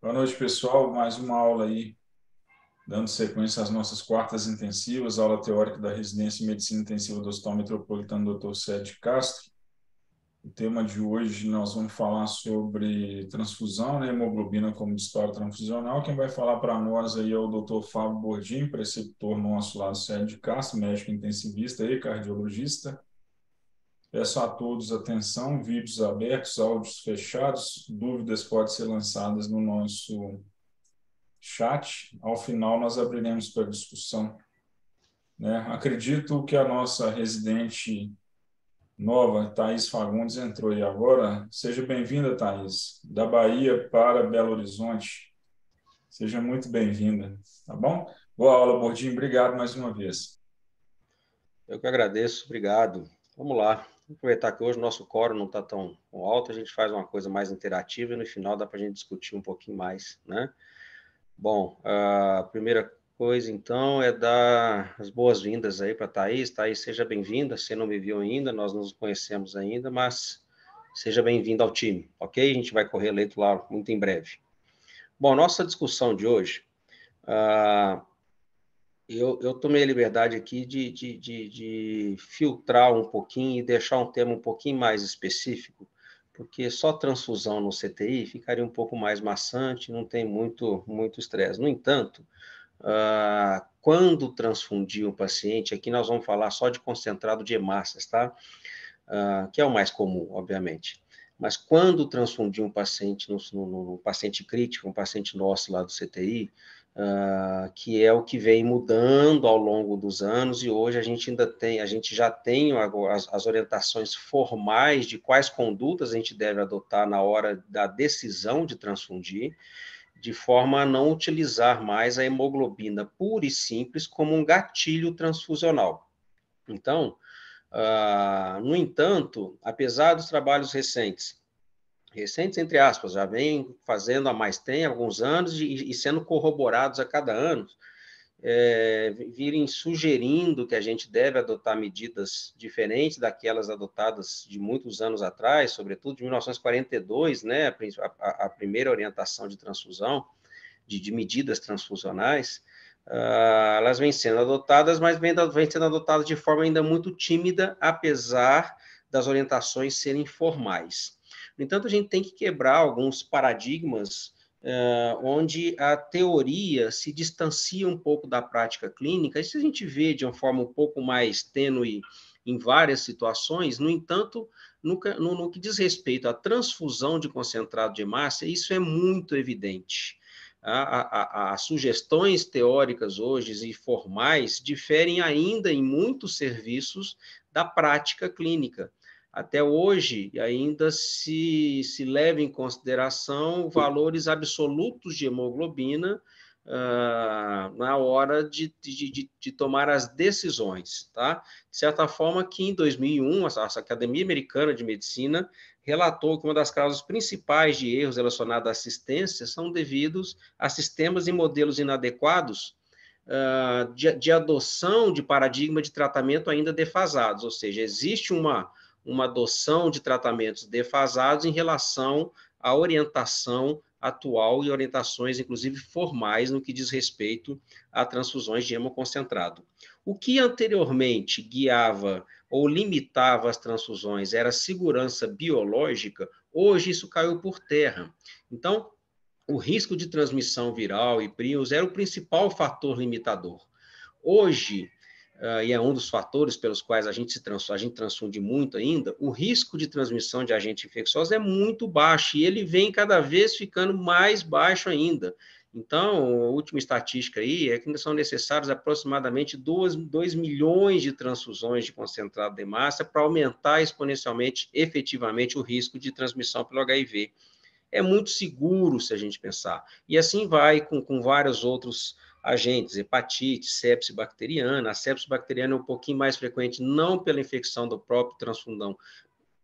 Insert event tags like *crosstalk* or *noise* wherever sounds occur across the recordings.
Boa noite, pessoal. Mais uma aula aí, dando sequência às nossas quartas intensivas, aula teórica da Residência em Medicina Intensiva do Hospital Metropolitano Dr. Sérgio Castro. O tema de hoje nós vamos falar sobre transfusão, né, hemoglobina como história transfusional. Quem vai falar para nós aí é o Dr. Fábio Bordim, preceptor nosso lá do Sérgio Castro, médico intensivista e cardiologista. Peço a todos atenção, vídeos abertos, áudios fechados, dúvidas podem ser lançadas no nosso chat. Ao final, nós abriremos para discussão. Né? Acredito que a nossa residente nova, Thais Fagundes, entrou aí agora. Seja bem-vinda, Thais, da Bahia para Belo Horizonte. Seja muito bem-vinda, tá bom? Boa aula, Bordinho. Obrigado mais uma vez. Eu que agradeço, obrigado. Vamos lá aproveitar que hoje o nosso coro não está tão alto, a gente faz uma coisa mais interativa e no final dá para a gente discutir um pouquinho mais, né? Bom, a primeira coisa então é dar as boas-vindas aí para Thaís. Thaís, seja bem-vinda. Você não me viu ainda, nós não nos conhecemos ainda, mas seja bem-vindo ao time, ok? A gente vai correr leito lá muito em breve. Bom, nossa discussão de hoje. Uh, eu, eu tomei a liberdade aqui de, de, de, de filtrar um pouquinho e deixar um tema um pouquinho mais específico, porque só transfusão no CTI ficaria um pouco mais maçante, não tem muito muito estresse. No entanto, ah, quando transfundir um paciente, aqui nós vamos falar só de concentrado de hemácias, tá? Ah, que é o mais comum, obviamente. Mas quando transfundir um paciente no, no, no paciente crítico, um paciente nosso lá do CTI, Uh, que é o que vem mudando ao longo dos anos e hoje a gente ainda tem, a gente já tem as, as orientações formais de quais condutas a gente deve adotar na hora da decisão de transfundir, de forma a não utilizar mais a hemoglobina pura e simples como um gatilho transfusional. Então, uh, no entanto, apesar dos trabalhos recentes recentes, entre aspas, já vem fazendo há mais tempo, alguns anos, e, e sendo corroborados a cada ano, é, virem sugerindo que a gente deve adotar medidas diferentes daquelas adotadas de muitos anos atrás, sobretudo de 1942, né, a, a primeira orientação de transfusão, de, de medidas transfusionais, uh, ah, elas vêm sendo adotadas, mas vêm, vêm sendo adotadas de forma ainda muito tímida, apesar das orientações serem formais. No entanto, a gente tem que quebrar alguns paradigmas uh, onde a teoria se distancia um pouco da prática clínica. Isso a gente vê de uma forma um pouco mais tênue em várias situações, no entanto, no, no, no que diz respeito à transfusão de concentrado de massa, isso é muito evidente. As sugestões teóricas hoje e formais diferem ainda em muitos serviços da prática clínica até hoje ainda se, se leva em consideração valores absolutos de hemoglobina ah, na hora de, de, de, tomar as decisões, tá? De certa forma que em 2001, a, a Academia Americana de Medicina relatou que uma das causas principais de erros relacionados à assistência são devidos a sistemas e modelos inadequados uh, de, de, adoção de paradigma de tratamento ainda defasados, ou seja, existe uma, uma adoção de tratamentos defasados em relação à orientação atual e orientações, inclusive formais, no que diz respeito a transfusões de hemoconcentrado. O que anteriormente guiava ou limitava as transfusões era a segurança biológica, hoje isso caiu por terra. Então, o risco de transmissão viral e prios era o principal fator limitador. Hoje, uh, e é um dos fatores pelos quais a gente, se a gente transfunde muito ainda, o risco de transmissão de agentes infecciosos é muito baixo e ele vem cada vez ficando mais baixo ainda. Então, a última estatística aí é que são necessários aproximadamente 2, 2 milhões de transfusões de concentrado de massa para aumentar exponencialmente, efetivamente, o risco de transmissão pelo HIV. É muito seguro se a gente pensar. E assim vai com, com vários outros agentes, hepatite, sepse bacteriana. A sepse bacteriana é um pouquinho mais frequente, não pela infecção do próprio transfundão,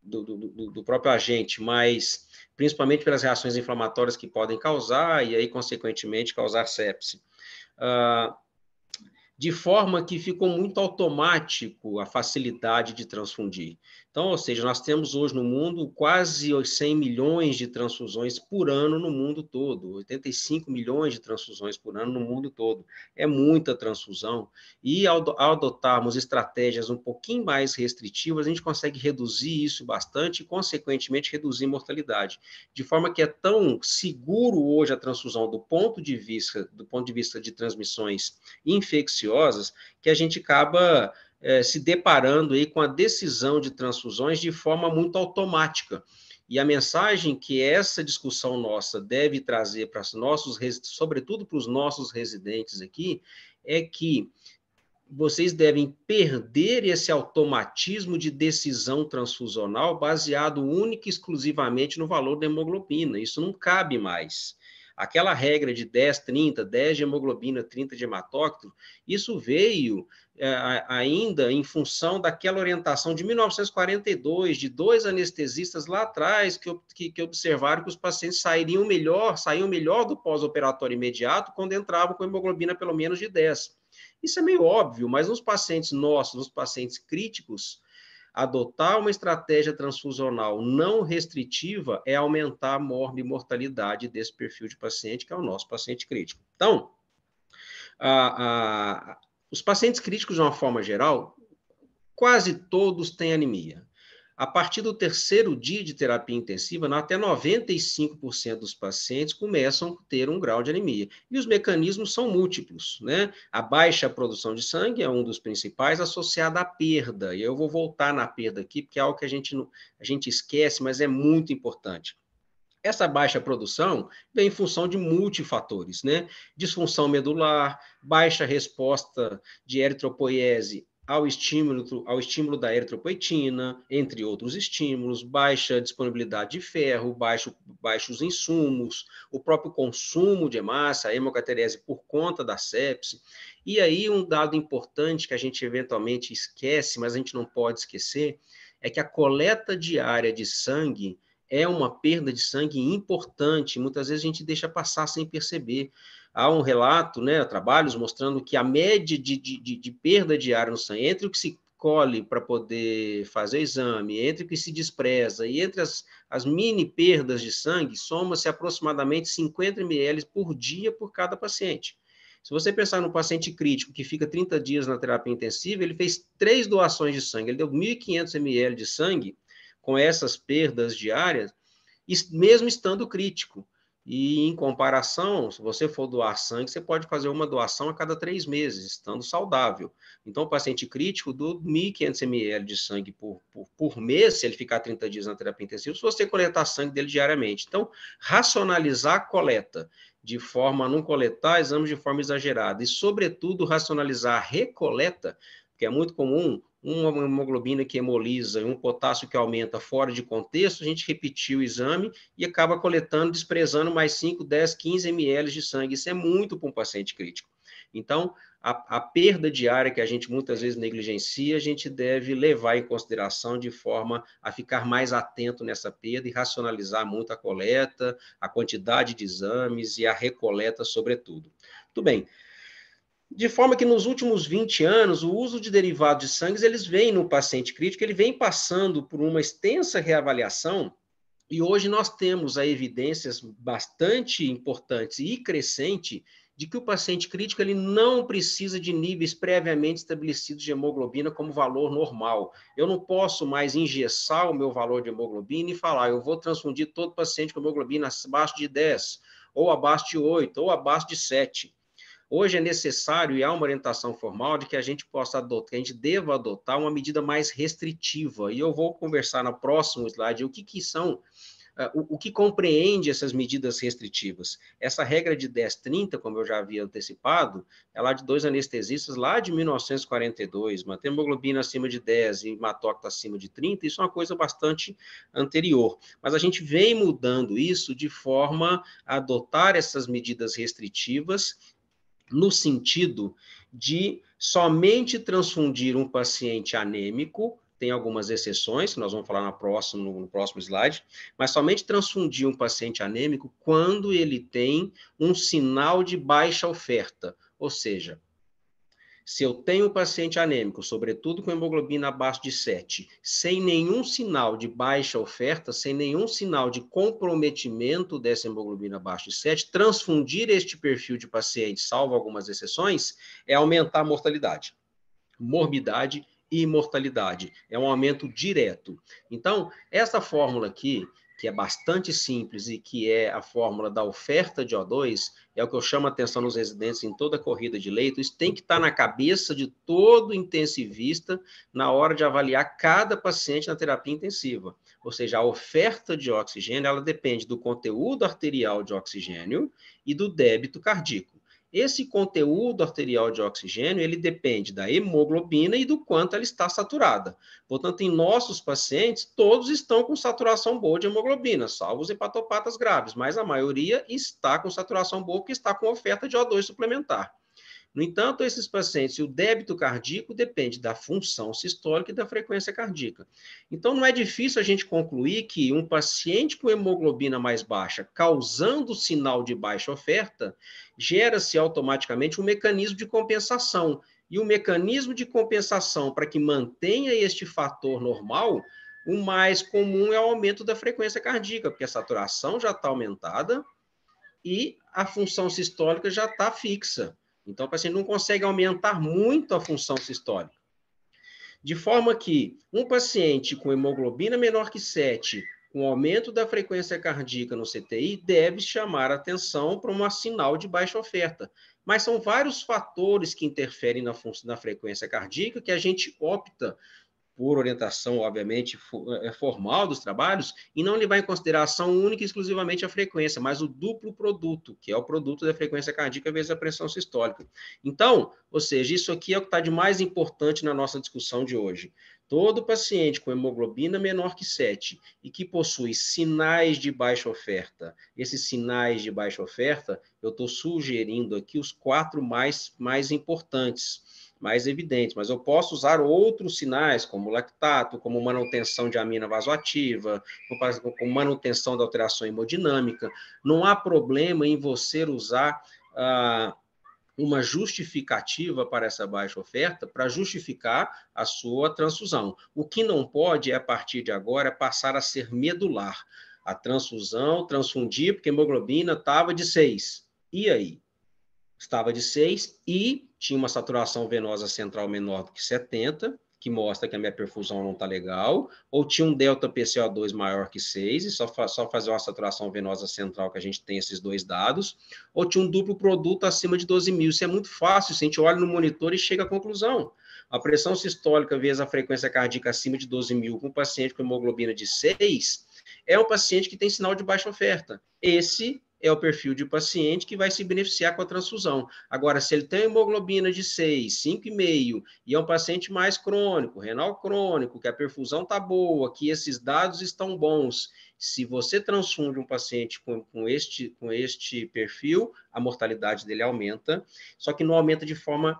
do, do, do, do, próprio agente, mas principalmente pelas reações inflamatórias que podem causar e aí, consequentemente, causar sepse. Ah, de forma que ficou muito automático a facilidade de transfundir. Então, ou seja, nós temos hoje no mundo quase 100 milhões de transfusões por ano no mundo todo, 85 milhões de transfusões por ano no mundo todo. É muita transfusão. E ao adotarmos estratégias um pouquinho mais restritivas, a gente consegue reduzir isso bastante e, consequentemente, reduzir mortalidade. De forma que é tão seguro hoje a transfusão do ponto de vista, do ponto de vista de transmissões infecciosas, que a gente acaba é, se deparando aí com a decisão de transfusões de forma muito automática. E a mensagem que essa discussão nossa deve trazer para os nossos, sobretudo para os nossos residentes aqui, é que vocês devem perder esse automatismo de decisão transfusional baseado única e exclusivamente no valor da hemoglobina. Isso não cabe mais. Aquela regra de 10, 30, 10 de hemoglobina, 30 de hematócrito, isso veio é, ainda em função daquela orientação de 1942, de dois anestesistas lá atrás, que, que, que observaram que os pacientes sairiam melhor, saíam melhor do pós-operatório imediato quando entravam com hemoglobina pelo menos de 10. Isso é meio óbvio, mas nos pacientes nossos, nos pacientes críticos, Adotar uma estratégia transfusional não restritiva é aumentar a morbimortalidade desse perfil de paciente, que é o nosso paciente crítico. Então, a, a, os pacientes críticos, de uma forma geral, quase todos têm anemia a partir do terceiro dia de terapia intensiva, né, até 95% dos pacientes começam a ter um grau de anemia. E os mecanismos são múltiplos, né? A baixa produção de sangue é um dos principais, associada à perda. E eu vou voltar na perda aqui, porque é algo que a gente, a gente esquece, mas é muito importante. Essa baixa produção vem em função de multifatores, né? Disfunção medular, baixa resposta de eritropoiese ao estímulo, ao estímulo da eritropoetina, entre outros estímulos, baixa disponibilidade de ferro, baixo, baixos insumos, o próprio consumo de hemácia, a hemocaterese por conta da sepse. E aí, um dado importante que a gente eventualmente esquece, mas a gente não pode esquecer, é que a coleta diária de sangue é uma perda de sangue importante, muitas vezes a gente deixa passar sem perceber há um relato, né, trabalhos mostrando que a média de, de, de perda diária no sangue, entre o que se colhe para poder fazer o exame, entre o que se despreza e entre as, as mini perdas de sangue, soma-se aproximadamente 50 ml por dia por cada paciente. Se você pensar no paciente crítico que fica 30 dias na terapia intensiva, ele fez três doações de sangue, ele deu 1.500 ml de sangue com essas perdas diárias, mesmo estando crítico. E em comparação, se você for doar sangue, você pode fazer uma doação a cada três meses, estando saudável. Então, o paciente crítico do 1.500 ml de sangue por, por, por, mês, se ele ficar 30 dias na terapia intensiva, se você coletar sangue dele diariamente. Então, racionalizar a coleta, de forma a não coletar exames de forma exagerada, e, sobretudo, racionalizar a recoleta, porque é muito comum uma hemoglobina que hemoliza e um potássio que aumenta fora de contexto, a gente repetiu o exame e acaba coletando, desprezando mais 5, 10, 15 ml de sangue. Isso é muito para um paciente crítico. Então, a, a, perda diária que a gente muitas vezes negligencia, a gente deve levar em consideração de forma a ficar mais atento nessa perda e racionalizar muito a coleta, a quantidade de exames e a recoleta, sobretudo. Tudo bem, de forma que nos últimos 20 anos, o uso de derivados de sangue eles vêm no paciente crítico, ele vem passando por uma extensa reavaliação, e hoje nós temos aí evidências bastante importantes e crescente de que o paciente crítico ele não precisa de níveis previamente estabelecidos de hemoglobina como valor normal. Eu não posso mais engessar o meu valor de hemoglobina e falar, eu vou transfundir todo paciente com hemoglobina abaixo de 10, ou abaixo de 8, ou abaixo de 7. Hoje é necessário e há uma orientação formal de que a gente possa adotar, que a gente deva adotar uma medida mais restritiva. E eu vou conversar no próximo slide o que, que são, uh, o, o, que compreende essas medidas restritivas. Essa regra de 1030, como eu já havia antecipado, é lá de dois anestesistas, lá de 1942, manter hemoglobina acima de 10 e hematócrita acima de 30, isso é uma coisa bastante anterior. Mas a gente vem mudando isso de forma a adotar essas medidas restritivas no sentido de somente transfundir um paciente anêmico, tem algumas exceções, que nós vamos falar na próxima, no próximo slide, mas somente transfundir um paciente anêmico quando ele tem um sinal de baixa oferta, ou seja, se eu tenho um paciente anêmico, sobretudo com hemoglobina abaixo de 7, sem nenhum sinal de baixa oferta, sem nenhum sinal de comprometimento dessa hemoglobina abaixo de 7, transfundir este perfil de paciente, salvo algumas exceções, é aumentar a mortalidade. Morbidade e mortalidade. É um aumento direto. Então, essa fórmula aqui, que é bastante simples e que é a fórmula da oferta de O2, é o que eu chamo a atenção nos residentes em toda corrida de leito, isso tem que estar tá na cabeça de todo intensivista na hora de avaliar cada paciente na terapia intensiva. Ou seja, a oferta de oxigênio, ela depende do conteúdo arterial de oxigênio e do débito cardíaco. Esse conteúdo arterial de oxigênio, ele depende da hemoglobina e do quanto ela está saturada. Portanto, em nossos pacientes, todos estão com saturação boa de hemoglobina, salvo os hepatopatas graves, mas a maioria está com saturação boa porque está com oferta de O2 suplementar. No entanto, esses pacientes, o débito cardíaco depende da função sistólica e da frequência cardíaca. Então, não é difícil a gente concluir que um paciente com hemoglobina mais baixa, causando sinal de baixa oferta, gera-se automaticamente um mecanismo de compensação. E o mecanismo de compensação para que mantenha este fator normal, o mais comum é o aumento da frequência cardíaca, porque a saturação já está aumentada e a função sistólica já está fixa. Então, o tipo paciente assim, não consegue aumentar muito a função sistólica. De forma que um paciente com hemoglobina menor que 7, com aumento da frequência cardíaca no CTI, deve chamar atenção para um sinal de baixa oferta. Mas são vários fatores que interferem na, na frequência cardíaca que a gente opta por orientação, obviamente, é, é formal dos trabalhos, e não levar em consideração única e exclusivamente a frequência, mas o duplo produto, que é o produto da frequência cardíaca vezes a pressão sistólica. Então, ou seja, isso aqui é o que está de mais importante na nossa discussão de hoje. Todo paciente com hemoglobina menor que 7 e que possui sinais de baixa oferta, esses sinais de baixa oferta, eu estou sugerindo aqui os quatro mais, mais importantes mais evidentes, mas eu posso usar outros sinais, como lactato, como manutenção de amina vasoativa, como manutenção da alteração hemodinâmica. Não há problema em você usar ah, uma justificativa para essa baixa oferta para justificar a sua transfusão. O que não pode é, a partir de agora, é passar a ser medular. A transfusão, transfundir, porque a hemoglobina estava de 6. E aí? estava de 6 e tinha uma saturação venosa central menor do que 70, que mostra que a minha perfusão não está legal, ou tinha um delta PCO2 maior que 6, e só, fa só fazer uma saturação venosa central que a gente tem esses dois dados, ou tinha um duplo produto acima de 12 mil. Isso é muito fácil, se a gente olha no monitor e chega à conclusão. A pressão sistólica vezes a frequência cardíaca acima de 12 mil com um paciente com hemoglobina de 6 é um paciente que tem sinal de baixa oferta. Esse é o perfil de paciente que vai se beneficiar com a transfusão. Agora, se ele tem hemoglobina de 6, 5,5 e é um paciente mais crônico, renal crônico, que a perfusão está boa, que esses dados estão bons, se você transfunde um paciente com, com, este, com este perfil, a mortalidade dele aumenta, só que não aumenta de forma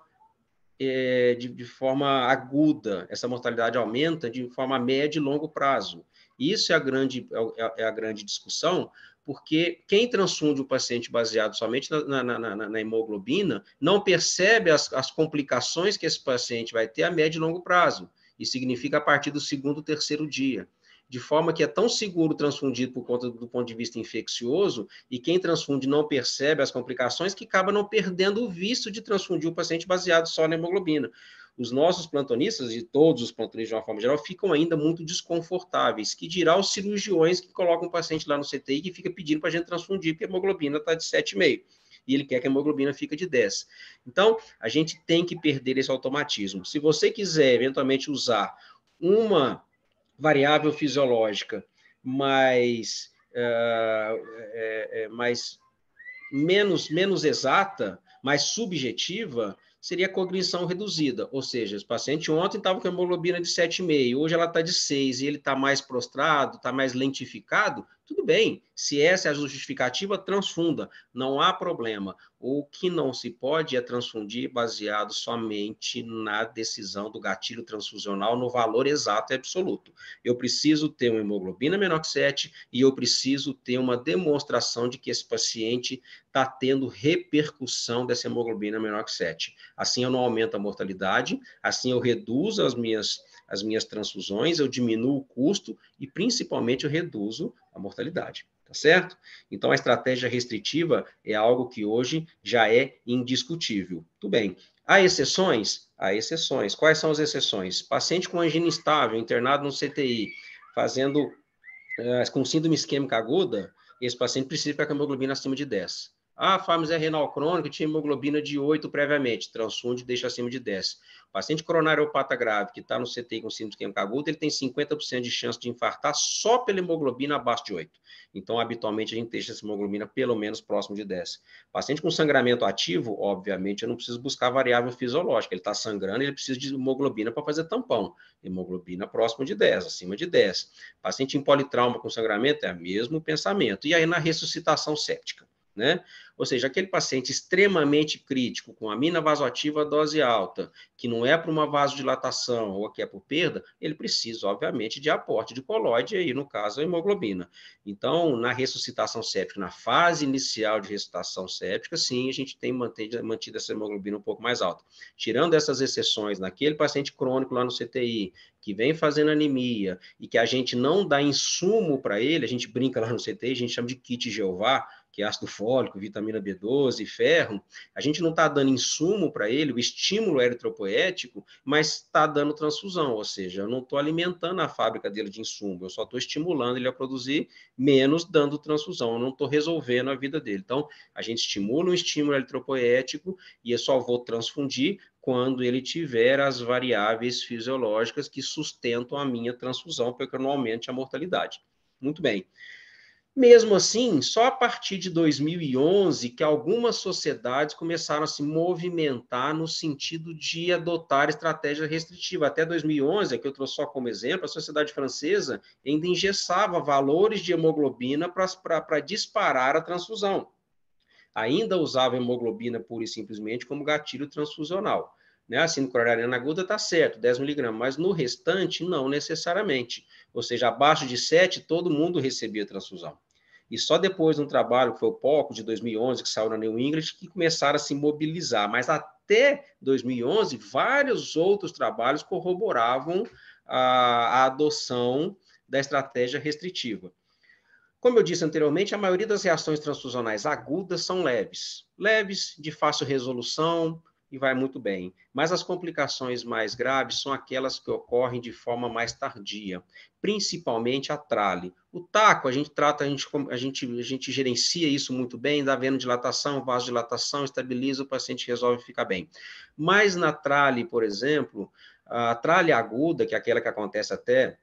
é, de, de, forma aguda, essa mortalidade aumenta de forma média e longo prazo. Isso é a grande, é, é, é a grande discussão, porque quem transfunde o paciente baseado somente na, na, na, na hemoglobina não percebe as, as, complicações que esse paciente vai ter a médio e longo prazo, e significa a partir do segundo, terceiro dia. De forma que é tão seguro transfundir por conta do ponto de vista infeccioso, e quem transfunde não percebe as complicações, que acaba não perdendo o visto de transfundir o paciente baseado só na hemoglobina os nossos plantonistas e todos os plantonistas de uma forma geral ficam ainda muito desconfortáveis, que dirá os cirurgiões que colocam o paciente lá no CTI que fica pedindo para a gente transfundir porque a hemoglobina está de 7,5 e ele quer que a hemoglobina fica de 10. Então, a gente tem que perder esse automatismo. Se você quiser eventualmente usar uma variável fisiológica mais, uh, é, é, mais menos, menos exata, mais subjetiva, seria cognição reduzida, ou seja, o paciente ontem estava com hemoglobina de 7,5, hoje ela está de 6 e ele está mais prostrado, está mais lentificado, tudo bem, se essa é a justificativa, transfunda, não há problema. O que não se pode é transfundir baseado somente na decisão do gatilho transfusional no valor exato e absoluto. Eu preciso ter uma hemoglobina menor que 7 e eu preciso ter uma demonstração de que esse paciente está tendo repercussão dessa hemoglobina menor que 7. Assim eu não aumento a mortalidade, assim eu reduzo as minhas as minhas transfusões, eu diminuo o custo e, principalmente, eu reduzo a mortalidade. Tá certo? Então, a estratégia restritiva é algo que hoje já é indiscutível. Tudo bem. Há exceções? Há exceções. Quais são as exceções? Paciente com angina instável, internado no CTI, fazendo uh, com síndrome isquêmica aguda, esse paciente precisa ficar com a hemoglobina acima de 10. Ah, Farms é renal crônico, tinha hemoglobina de 8 previamente, transfunde deixa acima de 10. O paciente coronariopata grave que está no CTI com síndrome de aguda, ele tem 50% de chance de infartar só pela hemoglobina abaixo de 8. Então, habitualmente, a gente deixa essa hemoglobina pelo menos próximo de 10. paciente com sangramento ativo, obviamente, eu não preciso buscar variável fisiológica. Ele está sangrando, ele precisa de hemoglobina para fazer tampão. Hemoglobina próximo de 10, acima de 10. paciente em politrauma com sangramento é o mesmo pensamento. E aí, na ressuscitação séptica né? Ou seja, aquele paciente extremamente crítico com amina vasoativa dose alta, que não é para uma vasodilatação ou que é por perda, ele precisa, obviamente, de aporte de colóide, aí no caso a hemoglobina. Então, na ressuscitação séptica, na fase inicial de ressuscitação séptica, sim, a gente tem mantido, essa hemoglobina um pouco mais alta. Tirando essas exceções naquele paciente crônico lá no CTI, que vem fazendo anemia e que a gente não dá insumo para ele, a gente brinca lá no CTI, a gente chama de kit Jeová, que é ácido fólico, vitamina B12, ferro, a gente não está dando insumo para ele, o estímulo eritropoético, mas está dando transfusão, ou seja, eu não estou alimentando a fábrica dele de insumo, eu só estou estimulando ele a produzir menos dando transfusão, eu não estou resolvendo a vida dele. Então, a gente estimula um estímulo eritropoético e eu só vou transfundir quando ele tiver as variáveis fisiológicas que sustentam a minha transfusão, para que eu não aumente a mortalidade. Muito bem. Mesmo assim, só a partir de 2011 que algumas sociedades começaram a se movimentar no sentido de adotar estratégia restritiva. Até 2011, é que eu trouxe só como exemplo, a sociedade francesa ainda engessava valores de hemoglobina para disparar a transfusão. Ainda usava hemoglobina pura e simplesmente como gatilho transfusional. Né? A síndrome coronariana aguda está certo, 10 miligramas, mas no restante, não necessariamente. Ou seja, abaixo de 7, todo mundo recebia transfusão. E só depois de um trabalho que foi o POCO de 2011, que saiu na New England, que começaram a se mobilizar. Mas até 2011, vários outros trabalhos corroboravam a, a adoção da estratégia restritiva. Como eu disse anteriormente, a maioria das reações transfusionais agudas são leves. Leves, de fácil resolução, e vai muito bem. Mas as complicações mais graves são aquelas que ocorrem de forma mais tardia, principalmente a trale. O taco, a gente trata, a gente, a gente, a gente gerencia isso muito bem, dá dilatação, vasodilatação, estabiliza, o paciente resolve fica bem. Mas na trale, por exemplo, a trale aguda, que é aquela que acontece até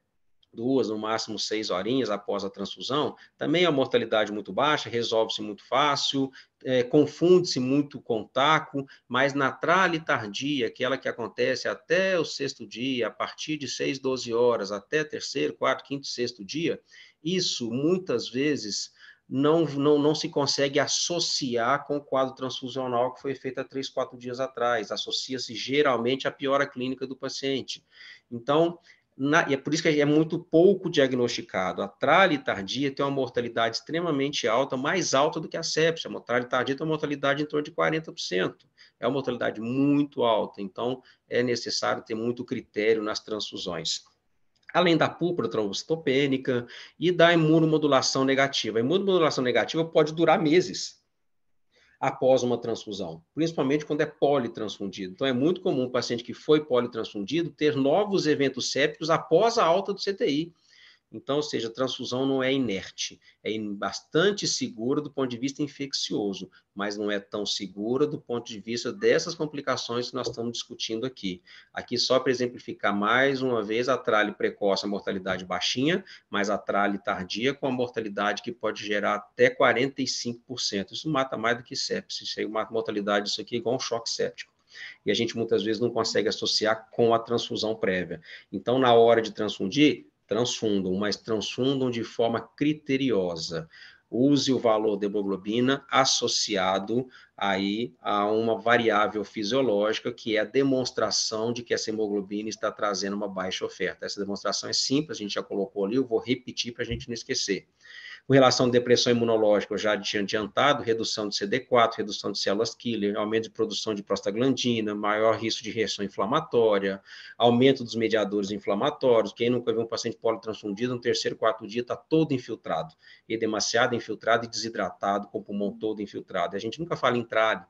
duas, no máximo seis horinhas após a transfusão, também é mortalidade muito baixa, resolve-se muito fácil, é, confunde-se muito o taco, mas na trale tardia, aquela que acontece até o sexto dia, a partir de seis doze horas, até terceiro, quarto, quinto, sexto dia, isso muitas vezes não, não, não se consegue associar com o quadro transfusional que foi feito há três, quatro dias atrás. Associa-se geralmente à piora clínica do paciente. Então, na, e é por isso que é muito pouco diagnosticado. A trale tardia tem uma mortalidade extremamente alta, mais alta do que a sepsia. A trale tardia tem uma mortalidade em torno de 40%. É uma mortalidade muito alta, então é necessário ter muito critério nas transfusões. Além da púrpura trombocitopênica e da imunomodulação negativa. A imunomodulação negativa pode durar meses após uma transfusão, principalmente quando é politransfundido. Então, é muito comum o paciente que foi politransfundido ter novos eventos sépticos após a alta do CTI, então, ou seja, a transfusão não é inerte, é bastante segura do ponto de vista infeccioso, mas não é tão segura do ponto de vista dessas complicações que nós estamos discutindo aqui. Aqui, só para exemplificar mais uma vez, a trale precoce, é a mortalidade baixinha, mas a trale tardia com é a mortalidade que pode gerar até 45%. Isso mata mais do que sepsis, isso aí, uma mortalidade isso aqui é igual um choque séptico e a gente muitas vezes não consegue associar com a transfusão prévia. Então, na hora de transfundir, transfundam, mas transfundam de forma criteriosa. Use o valor da hemoglobina associado aí a uma variável fisiológica, que é a demonstração de que essa hemoglobina está trazendo uma baixa oferta. Essa demonstração é simples, a gente já colocou ali, eu vou repetir para a gente não esquecer com relação à depressão imunológica, eu já tinha adiantado, redução de CD4, redução de células killer, aumento de produção de prostaglandina, maior risco de reação inflamatória, aumento dos mediadores inflamatórios. Quem nunca viu um paciente politransfundido, no terceiro, quarto dia está todo infiltrado, edemaciado, infiltrado e desidratado, com o pulmão todo infiltrado. A gente nunca fala entrada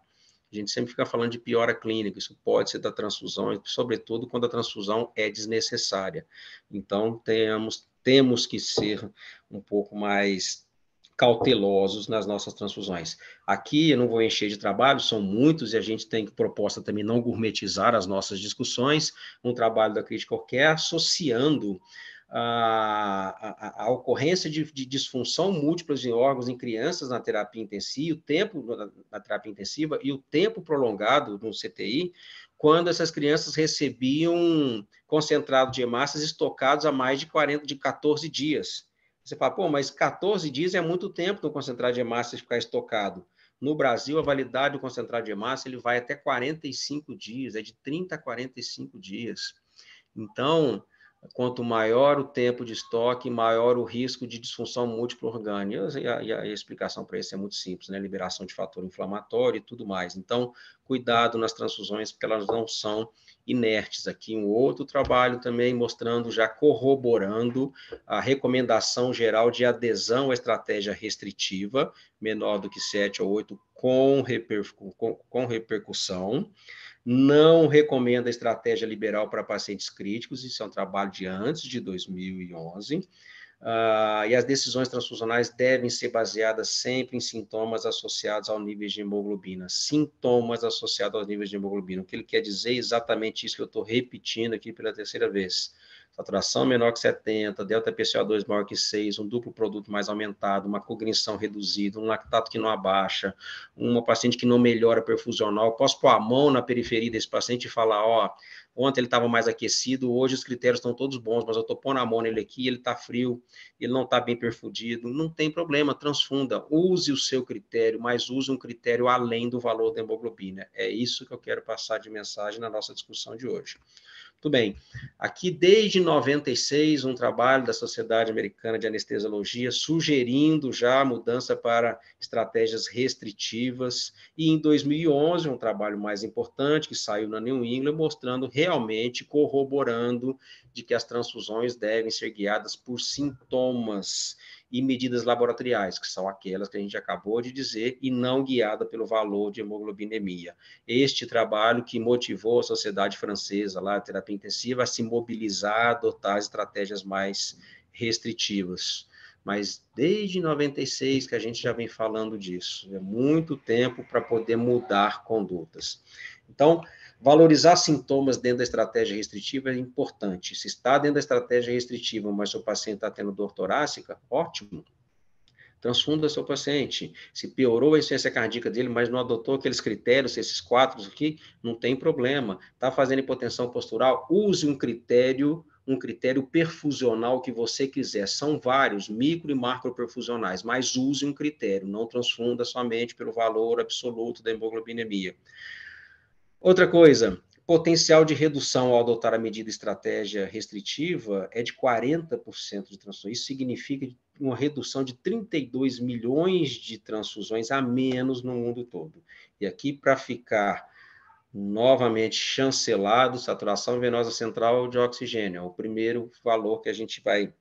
a gente sempre fica falando de piora clínica, isso pode ser da transfusão, sobretudo quando a transfusão é desnecessária. Então, temos temos que ser um pouco mais cautelosos nas nossas transfusões. Aqui eu não vou encher de trabalho, são muitos e a gente tem proposta também não gourmetizar as nossas discussões, um trabalho da crítica qualquer associando ah, a, a, a, ocorrência de, de, disfunção múltiplas em órgãos em crianças na terapia intensiva, o tempo na, na terapia intensiva e o tempo prolongado no CTI quando essas crianças recebiam concentrado de hemácias estocados a mais de 40, de 14 dias. Você fala, pô, mas 14 dias é muito tempo no concentrado de hemácias ficar estocado. No Brasil, a validade do concentrado de hemácias ele vai até 45 dias, é de 30 a 45 dias. Então, Quanto maior o tempo de estoque, maior o risco de disfunção múltipla orgânica. E a, e a explicação para isso é muito simples, né? Liberação de fator inflamatório e tudo mais. Então, cuidado nas transfusões, porque elas não são inertes. Aqui um outro trabalho também mostrando, já corroborando a recomendação geral de adesão à estratégia restritiva, menor do que 7 ou 8, com, reper, com, com repercussão não recomenda a estratégia liberal para pacientes críticos, isso é um trabalho de antes de 2011. Uh, ah, e as decisões transfusionais devem ser baseadas sempre em sintomas associados ao nível de hemoglobina. Sintomas associados aos níveis de hemoglobina. O que ele quer dizer é exatamente isso que eu estou repetindo aqui pela terceira vez saturação menor que 70, delta PCO2 maior que 6, um duplo produto mais aumentado, uma cognição reduzida, um lactato que não abaixa, uma paciente que não melhora perfusional, posso pôr a mão na periferia desse paciente e falar, ó, Ontem ele estava mais aquecido, hoje os critérios estão todos bons, mas eu estou pondo a mão nele aqui, ele está frio, ele não está bem perfundido, Não tem problema, transfunda. Use o seu critério, mas use um critério além do valor da hemoglobina. É isso que eu quero passar de mensagem na nossa discussão de hoje. Tudo bem. Aqui, desde 96, um trabalho da Sociedade Americana de Anestesiologia sugerindo já a mudança para estratégias restritivas. E em 2011, um trabalho mais importante que saiu na New England, mostrando realmente, corroborando de que as transfusões devem ser guiadas por sintomas e medidas laboratoriais, que são aquelas que a gente acabou de dizer, e não guiada pelo valor de hemoglobinemia. Este trabalho que motivou a sociedade francesa, lá, a terapia intensiva, a se mobilizar, a adotar estratégias mais restritivas. Mas desde 96 que a gente já vem falando disso, é muito tempo para poder mudar condutas. Então, Valorizar sintomas dentro da estratégia restritiva é importante. Se está dentro da estratégia restritiva, mas seu paciente está tendo dor torácica, ótimo. Transfunda seu paciente. Se piorou a insuficiência cardíaca dele, mas não adotou aqueles critérios, esses quatro aqui, não tem problema. Está fazendo hipotensão postural? Use um critério um critério perfusional que você quiser. São vários, micro e macro perfusionais, mas use um critério, não transfunda somente pelo valor absoluto da hemoglobinemia. Outra coisa, potencial de redução ao adotar a medida estratégia restritiva é de 40% de transfusões. Isso significa uma redução de 32 milhões de transfusões a menos no mundo todo. E aqui, para ficar novamente chancelado, saturação venosa central de oxigênio, é o primeiro valor que a gente vai,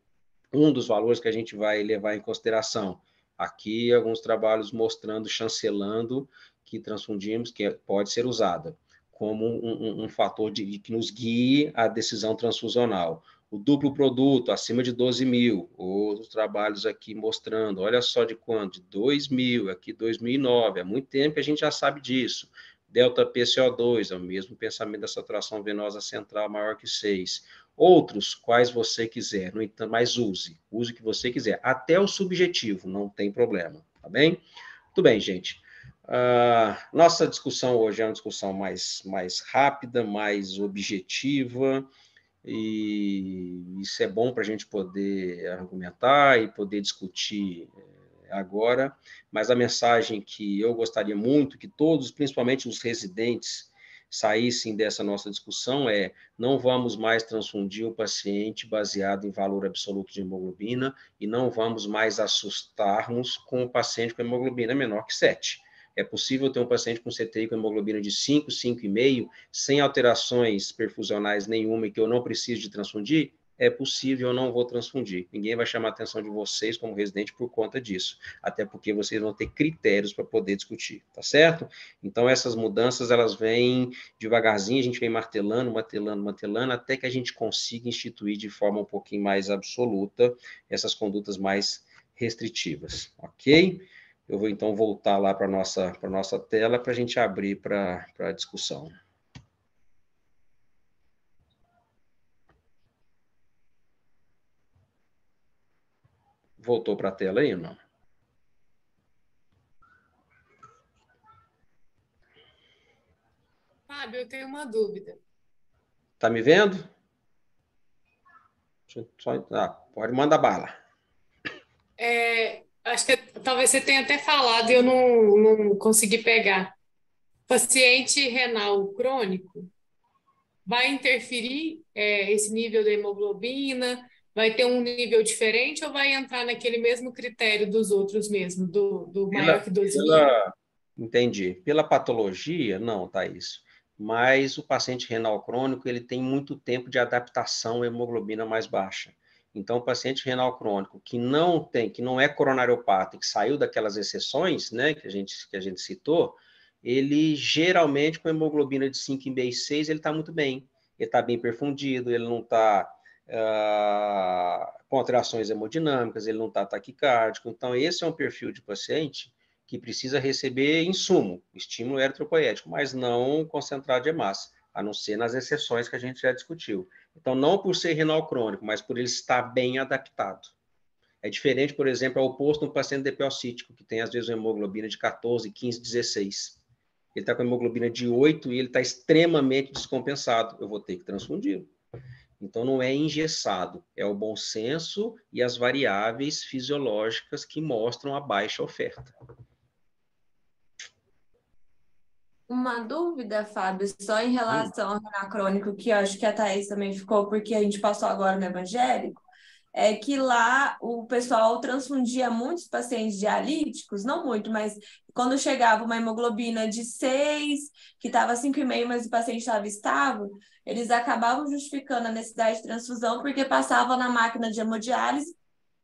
um dos valores que a gente vai levar em consideração. Aqui, alguns trabalhos mostrando, chancelando que transfundimos, que é, pode ser usada como um, um, um fator de, que nos guie a decisão transfusional. O duplo produto acima de 12 mil, outros trabalhos aqui mostrando, olha só de quando, de 2 mil, aqui 2009, há muito tempo a gente já sabe disso. Delta PCO2, é o mesmo pensamento da saturação venosa central maior que 6. Outros, quais você quiser, no entanto, mas use, use o que você quiser, até o subjetivo, não tem problema, tá bem? Tudo bem, gente. Ah, nossa discussão hoje é uma discussão mais, mais rápida, mais objetiva, e isso é bom para a gente poder argumentar e poder discutir eh, agora, mas a mensagem que eu gostaria muito que todos, principalmente os residentes, saíssem dessa nossa discussão é: não vamos mais transfundir o paciente baseado em valor absoluto de hemoglobina e não vamos mais assustarmos com o paciente com hemoglobina menor que 7. É possível ter um paciente com CTI com hemoglobina de 5, 5,5, sem alterações perfusionais nenhuma e que eu não preciso de transfundir? É possível, eu não vou transfundir. Ninguém vai chamar a atenção de vocês como residente por conta disso, até porque vocês vão ter critérios para poder discutir, tá certo? Então, essas mudanças, elas vêm devagarzinho, a gente vem martelando, martelando, martelando, até que a gente consiga instituir de forma um pouquinho mais absoluta essas condutas mais restritivas, ok? Eu vou então voltar lá para a nossa, nossa tela para a gente abrir para a discussão. Voltou para a tela aí ou não? Fábio, eu tenho uma dúvida. Está me vendo? Só, ah, pode mandar bala. É, Acho que talvez você tenha até falado e eu não, não consegui pegar. Paciente renal crônico vai interferir é, esse nível da hemoglobina? Vai ter um nível diferente ou vai entrar naquele mesmo critério dos outros mesmo, do, do pela, maior que 2 pela, Entendi. Pela patologia, não, isso, Mas o paciente renal crônico ele tem muito tempo de adaptação à hemoglobina mais baixa. Então, o paciente renal crônico que não tem, que não é coronariopata, que saiu daquelas exceções, né, que a gente, que a gente citou, ele geralmente com hemoglobina de 5,5 e 6, ele está muito bem. Ele está bem perfundido, ele não está uh, ah, com alterações hemodinâmicas, ele não está taquicárdico. Então, esse é um perfil de paciente que precisa receber insumo, estímulo eritropoético, mas não concentrado de massa, a não ser nas exceções que a gente já discutiu. Então, não por ser renal crônico, mas por ele estar bem adaptado. É diferente, por exemplo, ao oposto de um paciente depiocítico, que tem às vezes uma hemoglobina de 14, 15, 16. Ele está com hemoglobina de 8 e ele está extremamente descompensado. Eu vou ter que transfundir. Então, não é engessado, é o bom senso e as variáveis fisiológicas que mostram a baixa oferta. Uma dúvida, Fábio, só em relação ao anacrônico, que eu acho que a Thaís também ficou, porque a gente passou agora no evangélico, é que lá o pessoal transfundia muitos pacientes dialíticos, não muito, mas quando chegava uma hemoglobina de 6, que estava 5,5, mas o paciente estava estável, eles acabavam justificando a necessidade de transfusão porque passava na máquina de hemodiálise,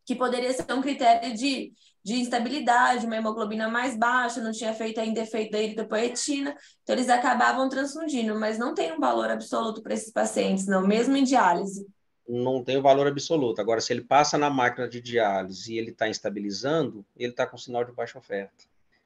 que poderia ser um critério de de instabilidade, uma hemoglobina mais baixa, não tinha feito ainda efeito da eritropoetina, então eles acabavam transfundindo, mas não tem um valor absoluto para esses pacientes, não, mesmo em diálise. Não tem o valor absoluto. Agora, se ele passa na máquina de diálise e ele está estabilizando, ele está com sinal de baixa oferta.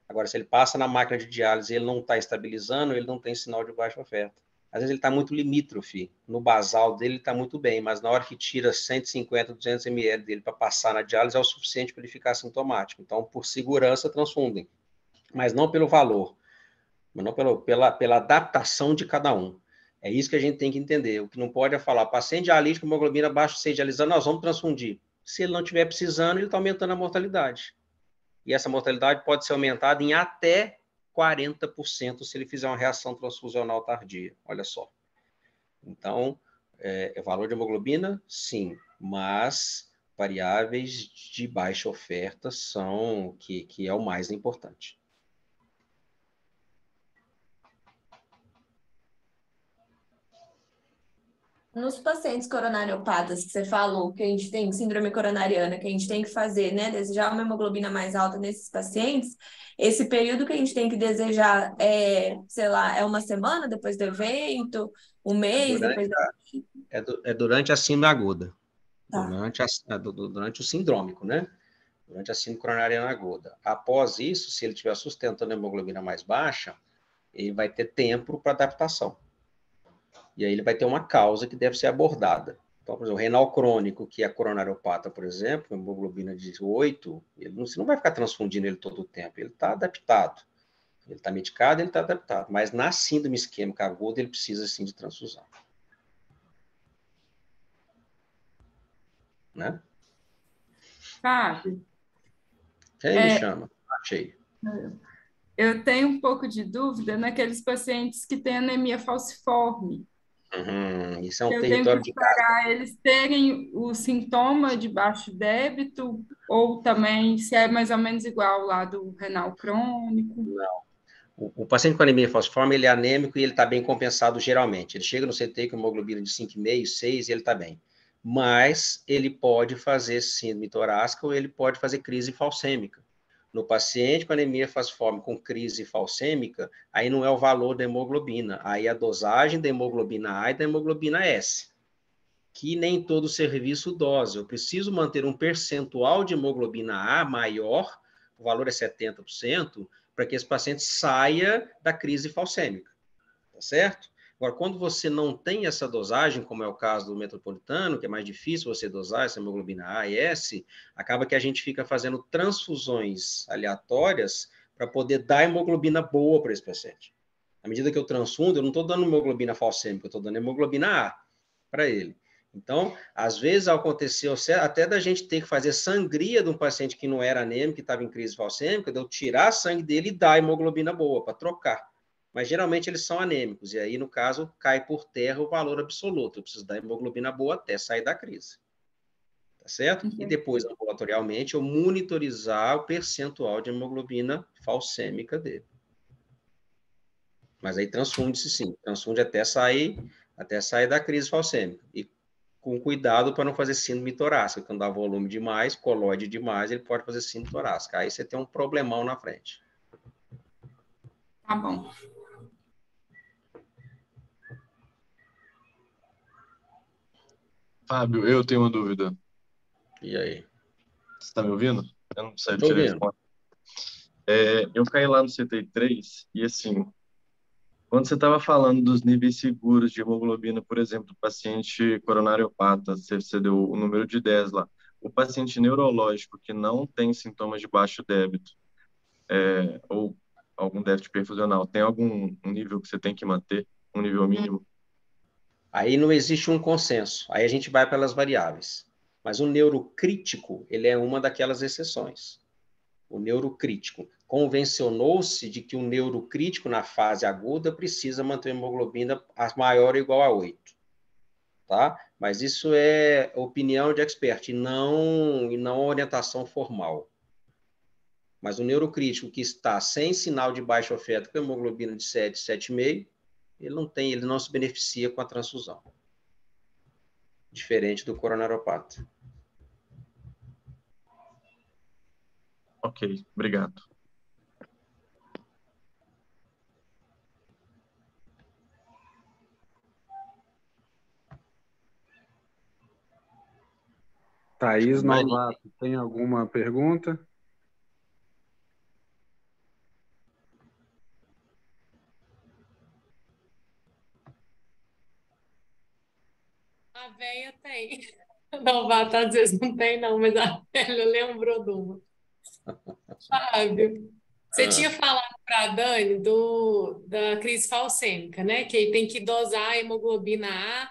Agora, se ele passa na máquina de diálise e ele não está estabilizando, ele não tem sinal de baixa oferta às vezes ele está muito limítrofe, no basal dele está muito bem, mas na hora que tira 150, 200 ml dele para passar na diálise é o suficiente para ele ficar sintomático. Então, por segurança, transfundem, mas não pelo valor, mas não pelo, pela, pela adaptação de cada um. É isso que a gente tem que entender. O que não pode é falar, paciente dialítico, hemoglobina baixa, seja dializando, nós vamos transfundir. Se ele não estiver precisando, ele está aumentando a mortalidade. E essa mortalidade pode ser aumentada em até 40% se ele fizer uma reação transfusional tardia. Olha só. Então, é, é valor de hemoglobina? Sim, mas variáveis de baixa oferta são que, que é o mais importante. Nos pacientes coronariopatas que você falou, que a gente tem síndrome coronariana, que a gente tem que fazer, né? Desejar uma hemoglobina mais alta nesses pacientes, esse período que a gente tem que desejar é, sei lá, é uma semana depois do evento, um mês durante depois do... a, é, do, é, durante a síndrome aguda. Tá. Durante, a, durante o sindrômico, né? Durante a síndrome coronariana aguda. Após isso, se ele estiver sustentando a hemoglobina mais baixa, ele vai ter tempo para adaptação. E aí ele vai ter uma causa que deve ser abordada. Então, por exemplo, o renal crônico, que é a coronariopata, por exemplo, hemoglobina de 8, ele não, você não vai ficar transfundindo ele todo o tempo, ele está adaptado. Ele está medicado, ele está adaptado. Mas na síndrome isquêmica aguda, ele precisa sim de transfusão. Né? Fábio. Quem é, me chama? Achei. Eu tenho um pouco de dúvida naqueles pacientes que têm anemia falciforme. Uhum, isso é um eu território de parar eles terem o sintoma de baixo débito ou também se é mais ou menos igual lá do renal crônico? Não. O, o paciente com anemia falciforme, ele é anêmico e ele está bem compensado geralmente. Ele chega no CT com hemoglobina de 5,5, 6 e ele está bem. Mas ele pode fazer síndrome torácica ou ele pode fazer crise falcêmica. No paciente com anemia fasforme com crise falcêmica, aí não é o valor da hemoglobina, aí a dosagem da hemoglobina A e da hemoglobina S, que nem todo serviço dose. Eu preciso manter um percentual de hemoglobina A maior, o valor é 70%, para que esse paciente saia da crise falcêmica, tá certo? Agora, quando você não tem essa dosagem, como é o caso do metropolitano, que é mais difícil você dosar essa hemoglobina A e S, acaba que a gente fica fazendo transfusões aleatórias para poder dar hemoglobina boa para esse paciente. À medida que eu transfundo, eu não estou dando hemoglobina falsêmica, eu estou dando hemoglobina A para ele. Então, às vezes aconteceu até da gente ter que fazer sangria de um paciente que não era anêmico, que estava em crise falsêmica, de eu tirar sangue dele e dar hemoglobina boa para trocar mas geralmente eles são anêmicos, e aí, no caso, cai por terra o valor absoluto. Eu preciso da hemoglobina boa até sair da crise. Tá certo? Uhum. E depois, ambulatorialmente, eu monitorizar o percentual de hemoglobina falsêmica dele. Mas aí transfunde-se sim, transfunde até sair, até sair da crise falsêmica. E com cuidado para não fazer síndrome torácica. Quando dá volume demais, colóide demais, ele pode fazer síndrome torácica. Aí você tem um problemão na frente. Tá bom. Fábio, eu tenho uma dúvida. E aí? Você está me ouvindo? Eu não sei tirar isso. É, eu caí lá no CT3 e assim, quando você estava falando dos níveis seguros de hemoglobina, por exemplo, do paciente coronariopata, você deu o número de 10 lá. O paciente neurológico que não tem sintomas de baixo débito é, ou algum déficit perfusional, tem algum nível que você tem que manter, um nível mínimo? Aí não existe um consenso, aí a gente vai pelas variáveis. Mas o neurocrítico, ele é uma daquelas exceções. O neurocrítico. Convencionou-se de que o neurocrítico na fase aguda precisa manter a hemoglobina maior ou igual a 8. Tá? Mas isso é opinião de expert e não, e não orientação formal. Mas o neurocrítico que está sem sinal de baixa oferta com hemoglobina de 7, ele não tem, ele não se beneficia com a transfusão. Diferente do coronaropata. Ok, obrigado. Thaís Novato, tem alguma pergunta? velha tem. *laughs* não às vezes tá não tem, não, mas a velha lembrou de uma. Fábio, você ah. tinha falado para a Dani do, da crise falcêmica, né? Que aí tem que dosar a hemoglobina A,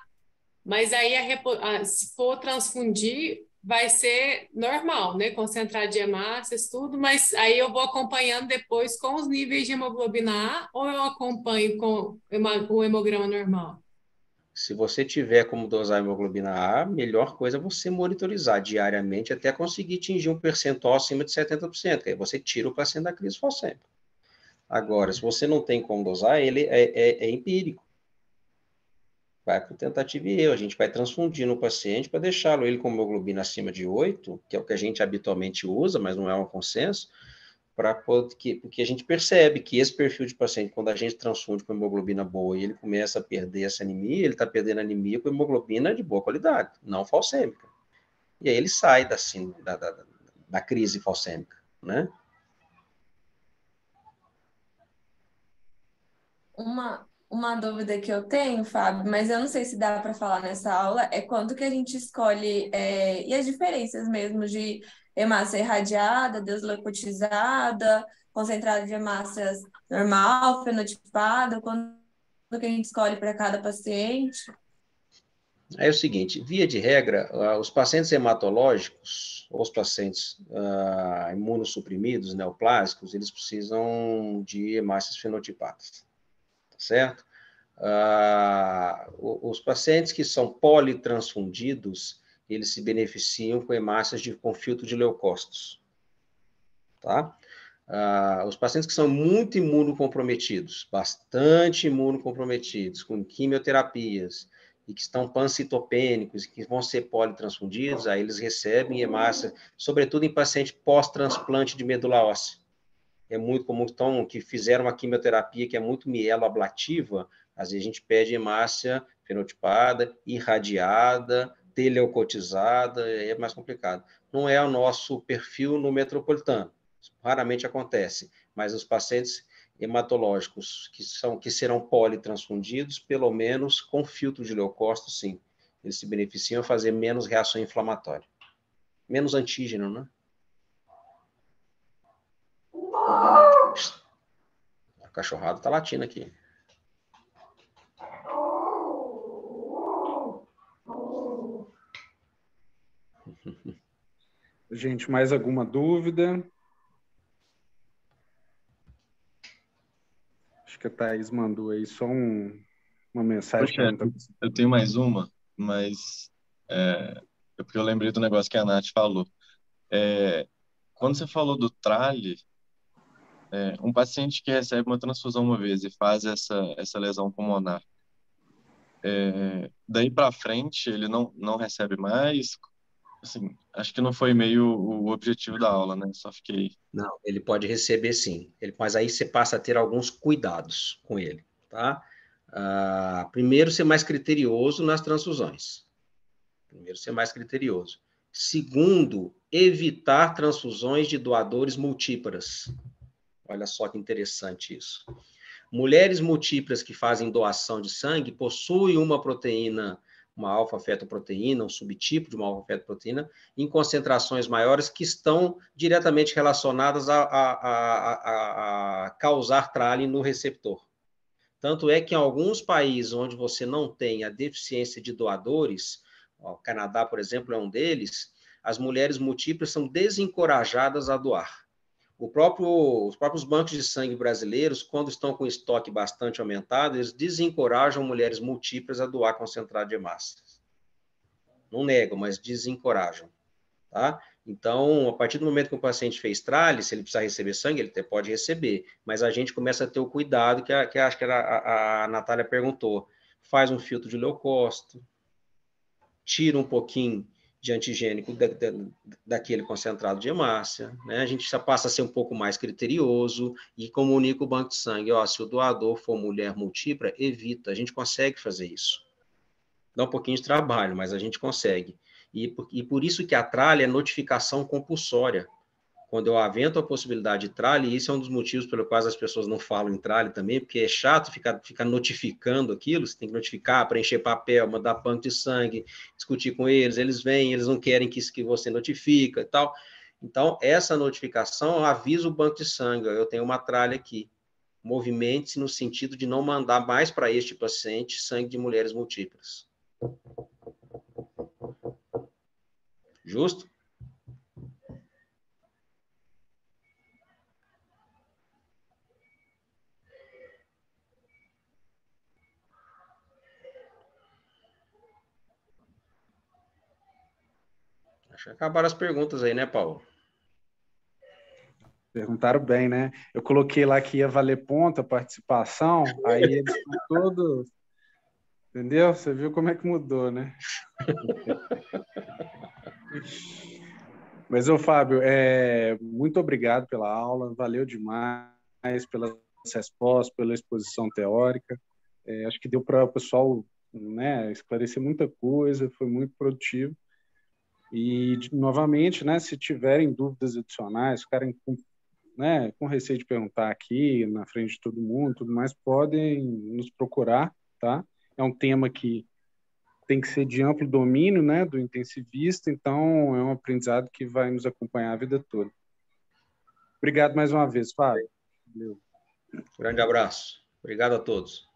mas aí a, se for transfundir, vai ser normal, né? Concentrar de hemácias, tudo, mas aí eu vou acompanhando depois com os níveis de hemoglobina A ou eu acompanho com o hemograma normal? Se você tiver como dosar a hemoglobina A, a melhor coisa é você monitorizar diariamente até conseguir atingir um percentual acima de 70%, que aí você tira o paciente da crise falcêmica. Agora, se você não tem como dosar, ele é, é, é empírico. Vai para tentativa e erro. A gente vai transfundindo o paciente para deixá-lo ele com hemoglobina acima de 8, que é o que a gente habitualmente usa, mas não é um consenso, para porque, porque a gente percebe que esse perfil de paciente, quando a gente transfunde com hemoglobina boa e ele começa a perder essa anemia, ele está perdendo anemia com hemoglobina de boa qualidade, não falsêmica. E aí ele sai da, assim, da, da, da crise falsêmica, né? Uma, uma dúvida que eu tenho, Fábio, mas eu não sei se dá para falar nessa aula, é quanto que a gente escolhe é, e as diferenças mesmo de hemácia irradiada, desleucotizada, concentrado de hemácias normal, fenotipada, quando que a gente escolhe para cada paciente? É o seguinte, via de regra, ah, os pacientes hematológicos, ou os pacientes uh, imunossuprimidos, neoplásicos, eles precisam de hemácias fenotipadas, tá certo? Uh, os pacientes que são politransfundidos, eles se beneficiam com hemácias de, com filtro de leucócitos. Tá? Ah, os pacientes que são muito imunocomprometidos, bastante imunocomprometidos, com quimioterapias, e que estão pancitopênicos, e que vão ser politransfundidos, aí eles recebem hemácias, sobretudo em paciente pós-transplante de medula óssea. É muito comum então, que fizeram uma quimioterapia que é muito mieloablativa, às vezes a gente pede hemácia fenotipada, irradiada, teleocotizada é mais complicado. Não é o nosso perfil no metropolitano, raramente acontece, mas os pacientes hematológicos que, são, que serão politransfundidos, pelo menos com filtro de leucócito, sim. Eles se beneficiam a fazer menos reação inflamatória. Menos antígeno, né? A cachorrada tá latindo aqui. Gente, mais alguma dúvida? Acho que a Thaís mandou aí só um, uma mensagem. Poxa, tá... eu tenho mais uma, mas é, é, porque eu lembrei do negócio que a Nath falou. É, quando você falou do trale, é, um paciente que recebe uma transfusão uma vez e faz essa, essa lesão pulmonar, é, daí para frente ele não, não recebe mais? Assim, acho que não foi meio o objetivo da aula, né? Só fiquei. Não, ele pode receber sim. Ele, mas aí você passa a ter alguns cuidados com ele, tá? Uh, primeiro, ser mais criterioso nas transfusões. Primeiro, ser mais criterioso. Segundo, evitar transfusões de doadores multíparas. Olha só que interessante isso. Mulheres múltiplas que fazem doação de sangue possuem uma proteína uma alfa-fetoproteína, um subtipo de uma alfa-fetoproteína, em concentrações maiores que estão diretamente relacionadas a, a, a, a causar tralhe no receptor. Tanto é que em alguns países onde você não tem a deficiência de doadores, o Canadá, por exemplo, é um deles, as mulheres múltiplas são desencorajadas a doar. Próprio, os próprios bancos de sangue brasileiros, quando estão com estoque bastante aumentado, eles desencorajam mulheres múltiplas a doar concentrado de hemácias. Não negam, mas desencorajam. Tá? Então, a partir do momento que o paciente fez trale, se ele precisar receber sangue, ele pode receber, mas a gente começa a ter o cuidado que, a, que acho que a, a, a Natália perguntou. Faz um filtro de leucócito, tira um pouquinho de antigênico da, da, daquele concentrado de hemácia. Né? A gente já passa a ser um pouco mais criterioso e comunica o banco de sangue. Ó, se o doador for mulher múltipla, evita. A gente consegue fazer isso. Dá um pouquinho de trabalho, mas a gente consegue. E por, e por isso que a tralha é notificação compulsória quando eu avento a possibilidade de trale, e isso é um dos motivos pelo quais as pessoas não falam em trale também, porque é chato ficar, ficar notificando aquilo, você tem que notificar, preencher papel, mandar banco de sangue, discutir com eles, eles vêm, eles não querem que, que você notifica e tal. Então, essa notificação avisa o banco de sangue, eu tenho uma tralha aqui, movimente-se no sentido de não mandar mais para este paciente sangue de mulheres múltiplas. Justo? Acho que acabaram as perguntas aí, né, Paulo? Perguntaram bem, né? Eu coloquei lá que ia valer ponto a participação, aí eles estão *laughs* todos. Entendeu? Você viu como é que mudou, né? Mas, ô Fábio, é, muito obrigado pela aula, valeu demais pelas respostas, pela exposição teórica. É, acho que deu para o pessoal né, esclarecer muita coisa, foi muito produtivo. E, novamente, né, se tiverem dúvidas adicionais, ficarem com, né, com receio de perguntar aqui, na frente de todo mundo, tudo mais, podem nos procurar, tá? É um tema que tem que ser de amplo domínio, né, do intensivista, então é um aprendizado que vai nos acompanhar a vida toda. Obrigado mais uma vez, Fábio. Valeu. Grande abraço. Obrigado a todos.